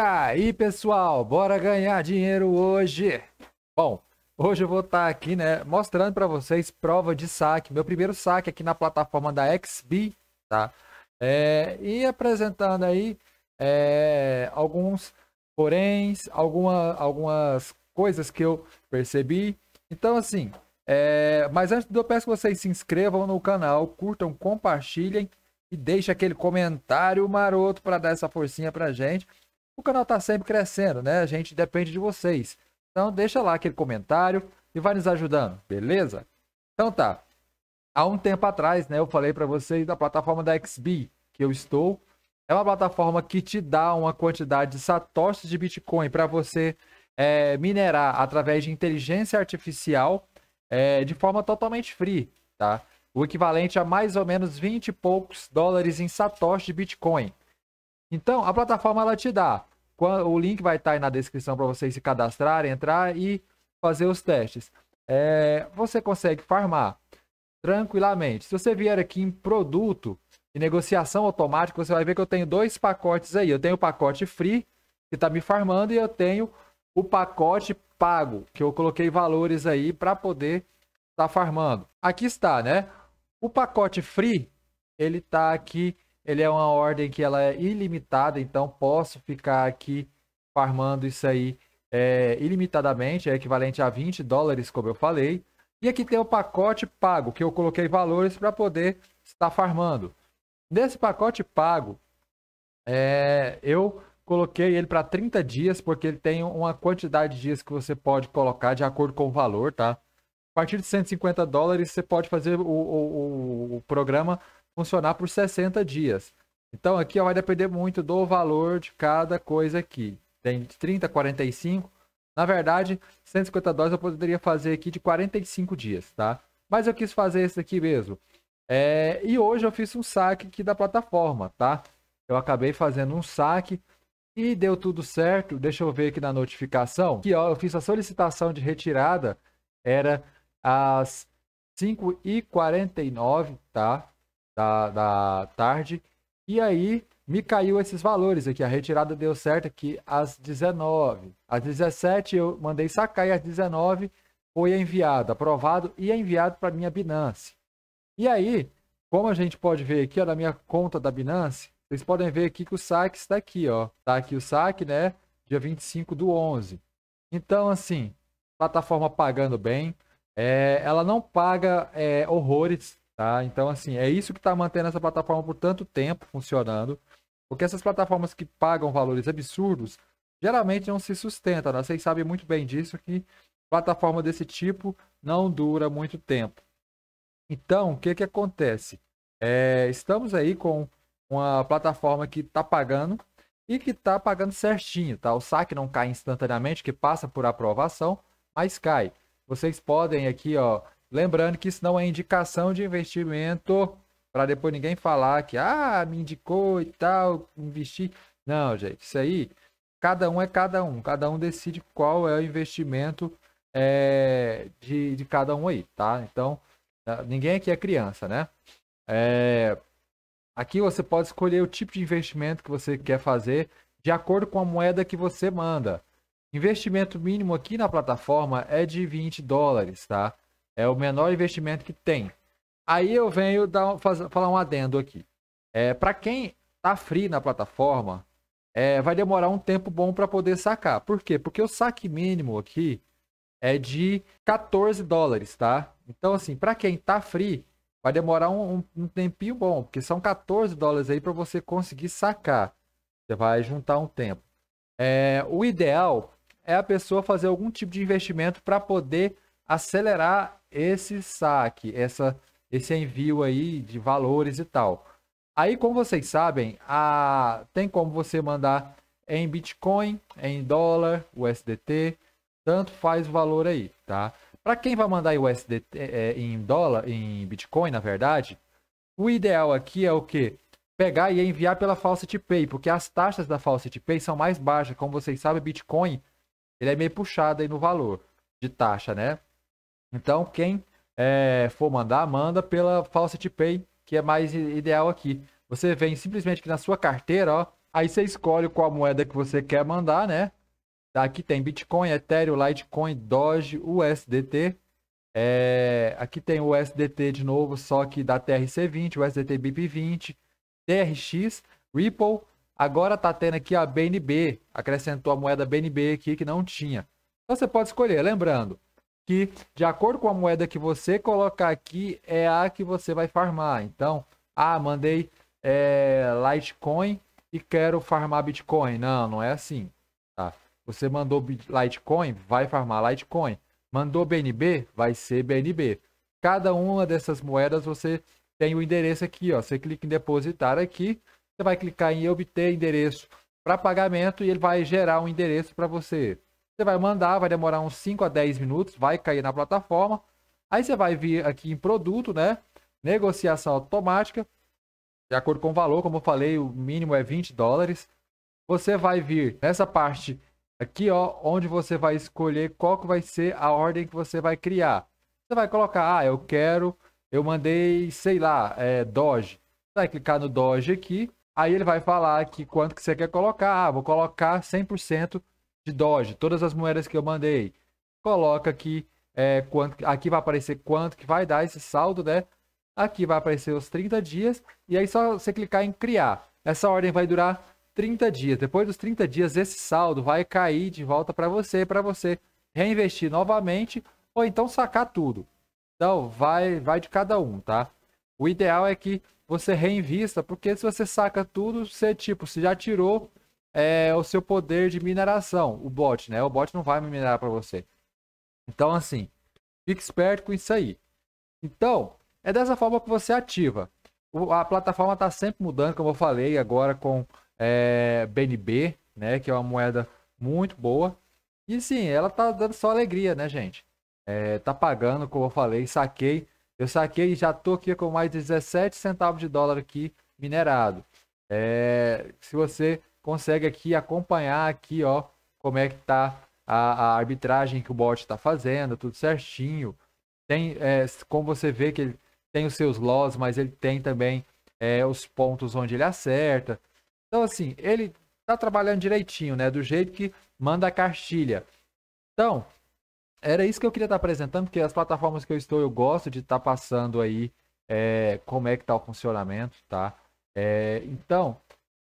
aí, pessoal? Bora ganhar dinheiro hoje! Bom, hoje eu vou estar tá aqui, né, mostrando para vocês prova de saque, meu primeiro saque aqui na plataforma da XB, tá? É, e apresentando aí é, alguns poréns, alguma, algumas coisas que eu percebi. Então, assim, é, mas antes eu peço que vocês se inscrevam no canal, curtam, compartilhem e deixa aquele comentário maroto para dar essa forcinha para gente o canal está sempre crescendo, né? A gente depende de vocês. Então deixa lá aquele comentário e vai nos ajudando, beleza? Então tá. Há um tempo atrás, né, eu falei para vocês da plataforma da XB que eu estou. É uma plataforma que te dá uma quantidade de satoshis de Bitcoin para você é, minerar através de inteligência artificial é, de forma totalmente free, tá? O equivalente a mais ou menos 20 e poucos dólares em satoshis de Bitcoin. Então, a plataforma ela te dá. O link vai estar tá aí na descrição para vocês se cadastrarem, entrar e fazer os testes. É, você consegue farmar tranquilamente. Se você vier aqui em produto e negociação automática, você vai ver que eu tenho dois pacotes aí. Eu tenho o pacote free, que está me farmando, e eu tenho o pacote pago, que eu coloquei valores aí para poder estar tá farmando. Aqui está, né? O pacote free, ele está aqui ele é uma ordem que ela é ilimitada, então posso ficar aqui farmando isso aí é, ilimitadamente, é equivalente a 20 dólares, como eu falei. E aqui tem o pacote pago, que eu coloquei valores para poder estar farmando. Nesse pacote pago, é, eu coloquei ele para 30 dias, porque ele tem uma quantidade de dias que você pode colocar de acordo com o valor, tá? A partir de 150 dólares, você pode fazer o, o, o programa funcionar por 60 dias. Então aqui ó, vai depender muito do valor de cada coisa aqui. Tem de 30, 45. Na verdade, 150 dólares eu poderia fazer aqui de 45 dias, tá? Mas eu quis fazer esse aqui mesmo. É... e hoje eu fiz um saque aqui da plataforma, tá? Eu acabei fazendo um saque e deu tudo certo. Deixa eu ver aqui na notificação. Que ó, eu fiz a solicitação de retirada. Era às 5h49, tá? da, da tarde. E aí me caiu esses valores aqui. A retirada deu certo aqui às 19. Às 17 eu mandei sacar e às 19 foi enviado, aprovado e enviado para minha Binance. E aí, como a gente pode ver aqui ó, na minha conta da Binance, vocês podem ver aqui que o saque está aqui, ó. Tá aqui o saque, né? Dia 25 do 11. Então, assim, plataforma pagando bem. É, ela não paga é, horrores Tá? Então, assim, é isso que está mantendo essa plataforma por tanto tempo funcionando. Porque essas plataformas que pagam valores absurdos geralmente não se sustentam. Né? Vocês sabem muito bem disso que plataforma desse tipo não dura muito tempo. Então, o que, que acontece? É, estamos aí com uma plataforma que está pagando e que está pagando certinho. Tá? O saque não cai instantaneamente, que passa por aprovação, mas cai. Vocês podem aqui ó, Lembrando que isso não é indicação de investimento para depois ninguém falar que ah, me indicou e tal, investir Não, gente, isso aí, cada um é cada um, cada um decide qual é o investimento é, de, de cada um aí, tá? Então, ah, ninguém aqui é criança, né? É, aqui você pode escolher o tipo de investimento que você quer fazer de acordo com a moeda que você manda. Investimento mínimo aqui na plataforma é de 20 dólares, tá? É o menor investimento que tem. Aí eu venho dar, faz, falar um adendo aqui. É, para quem tá free na plataforma, é, vai demorar um tempo bom para poder sacar. Por quê? Porque o saque mínimo aqui é de 14 dólares, tá? Então, assim, para quem tá free, vai demorar um, um, tempinho bom, porque são 14 dólares aí para você conseguir sacar. Você vai juntar um tempo. É, o ideal é a pessoa fazer algum tipo de investimento para poder acelerar esse saque, essa, esse envio aí de valores e tal. Aí, como vocês sabem, a, tem como você mandar em Bitcoin, em dólar, USDT, tanto faz o valor aí, tá? Para quem vai mandar em USDT, é, é, em dólar, em Bitcoin, na verdade, o ideal aqui é o que? Pegar e enviar pela Faucet Pay, porque as taxas da Faucet Pay são mais baixas. Como vocês sabem, Bitcoin ele é meio puxado aí no valor de taxa, né? Então, quem é, for mandar, manda pela Faucet Pay, que é mais ideal aqui. Você vem simplesmente aqui na sua carteira, ó. Aí você escolhe qual moeda que você quer mandar, né? Tá, aqui tem Bitcoin, Ethereum, Litecoin, Doge, USDT. É, eh, aqui tem o USDT de novo, só que da TRC20, USDT BIP20, TRX, Ripple. Agora tá tendo aqui a BNB, acrescentou a moeda BNB aqui que não tinha. Então você pode escolher, lembrando, que, de acordo com a moeda que você colocar aqui, é a que você vai farmar. Então, ah, mandei é, Litecoin e quero farmar Bitcoin. Não, não é assim. Tá? Você mandou Litecoin, vai farmar Litecoin. Mandou BNB, vai ser BNB. Cada uma dessas moedas você tem o endereço aqui, ó. Você clica em depositar aqui, você vai clicar em obter endereço para pagamento e ele vai gerar um endereço para você. Você vai mandar, vai demorar uns 5 a 10 minutos, vai cair na plataforma. Aí você vai vir aqui em produto, né? Negociação automática. De acordo com o valor, como eu falei, o mínimo é 20 dólares. Você vai vir nessa parte aqui, ó, onde você vai escolher qual que vai ser a ordem que você vai criar. Você vai colocar, ah, eu quero, eu mandei, sei lá, é, Doge. vai clicar no Doge aqui, aí ele vai falar aqui quanto que você quer colocar. Ah, vou colocar 100% de Doge, todas as moedas que eu mandei, coloca aqui é, quanto, aqui vai aparecer quanto que vai dar esse saldo, né? Aqui vai aparecer os 30 dias e aí só você clicar em criar. Essa ordem vai durar 30 dias. Depois dos 30 dias, esse saldo vai cair de volta para você, para você reinvestir novamente ou então sacar tudo. Então, vai, vai de cada um, tá? O ideal é que você reinvista, porque se você saca tudo, você tipo, se já tirou é, o seu poder de mineração, o bot, né? O bot não vai minerar para você. Então, assim, fique esperto com isso aí. Então, é dessa forma que você ativa. O, a plataforma está sempre mudando, como eu falei agora com é, BNB, né? Que é uma moeda muito boa. E sim, ela tá dando só alegria, né, gente? É, tá pagando, como eu falei, saquei. Eu saquei e já tô aqui com mais 17 centavos de dólar aqui minerado. É, se você consegue aqui acompanhar aqui, ó, como é que tá a, a arbitragem que o bot está fazendo, tudo certinho. Tem, é, como você vê que ele tem os seus loss, mas ele tem também é, os pontos onde ele acerta. Então, assim, ele tá trabalhando direitinho, né? Do jeito que manda a cartilha. Então, era isso que eu queria estar tá apresentando, porque as plataformas que eu estou, eu gosto de estar tá passando aí é, como é que tá o funcionamento, tá? É, então,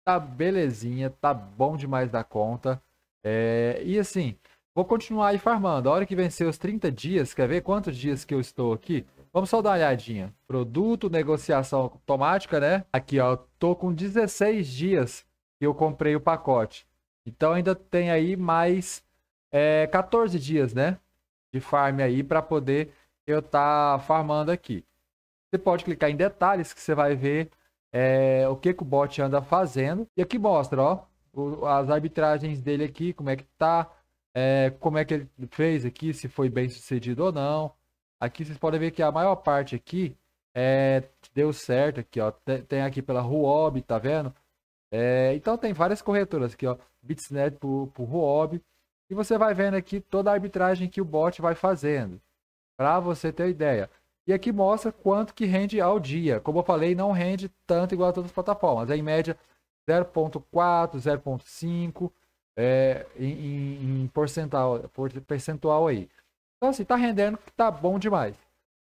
tá belezinha, tá bom demais da conta. É, e assim, vou continuar aí farmando. A hora que vencer os 30 dias, quer ver quantos dias que eu estou aqui? Vamos só dar uma olhadinha. Produto, negociação automática, né? Aqui, ó, tô com 16 dias que eu comprei o pacote. Então ainda tem aí mais é, 14 dias, né? De farm aí para poder eu estar tá farmando aqui. Você pode clicar em detalhes que você vai ver é, o que, que o bot anda fazendo. E aqui mostra, ó, o, as arbitragens dele aqui, como é que tá, é, como é que ele fez aqui, se foi bem sucedido ou não. Aqui vocês podem ver que a maior parte aqui é, deu certo aqui, ó. Tem, tem aqui pela Ruob, tá vendo? É, então tem várias corretoras aqui, ó. Bitsnet pro, pro Ruob. E você vai vendo aqui toda a arbitragem que o bot vai fazendo. Para você ter ideia. E aqui mostra quanto que rende ao dia. Como eu falei, não rende tanto igual a todas as plataformas. É em média 0.4, 0.5 é, em, em, percentual, percentual aí. Então assim, tá rendendo que tá bom demais.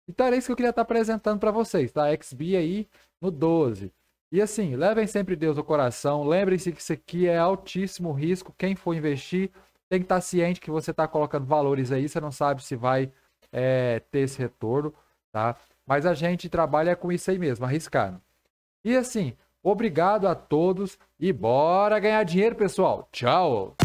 Então era isso que eu queria estar tá apresentando para vocês, tá? XB aí no 12. E assim, levem sempre Deus ao coração. Lembrem-se que isso aqui é altíssimo risco. Quem for investir tem que estar tá ciente que você está colocando valores aí. Você não sabe se vai é, ter esse retorno tá? Mas a gente trabalha com isso aí mesmo, arriscando. E assim, obrigado a todos e bora ganhar dinheiro, pessoal. Tchau!